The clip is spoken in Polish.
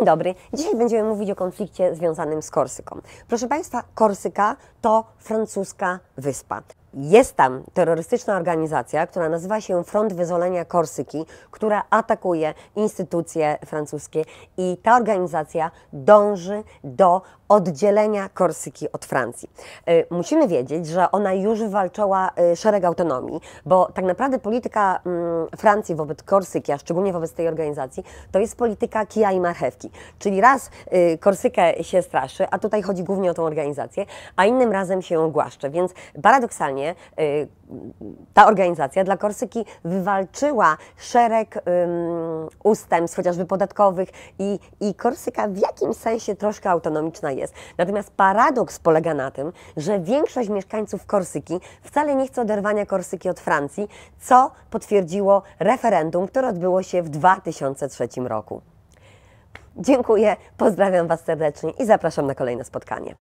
Dzień dobry. Dzisiaj będziemy mówić o konflikcie związanym z Korsyką. Proszę Państwa, Korsyka to francuska wyspa. Jest tam terrorystyczna organizacja, która nazywa się Front Wyzwolenia Korsyki, która atakuje instytucje francuskie i ta organizacja dąży do oddzielenia Korsyki od Francji. Y, musimy wiedzieć, że ona już walczyła y, szereg autonomii, bo tak naprawdę polityka mm, Francji wobec Korsyki, a szczególnie wobec tej organizacji, to jest polityka kija i marchewki. Czyli raz y, Korsykę się straszy, a tutaj chodzi głównie o tą organizację, a innym razem się ją głaszcze. Więc paradoksalnie ta organizacja dla Korsyki wywalczyła szereg um, ustępstw, chociażby podatkowych, i, i Korsyka w jakimś sensie troszkę autonomiczna jest. Natomiast paradoks polega na tym, że większość mieszkańców Korsyki wcale nie chce oderwania Korsyki od Francji, co potwierdziło referendum, które odbyło się w 2003 roku. Dziękuję, pozdrawiam Was serdecznie i zapraszam na kolejne spotkanie.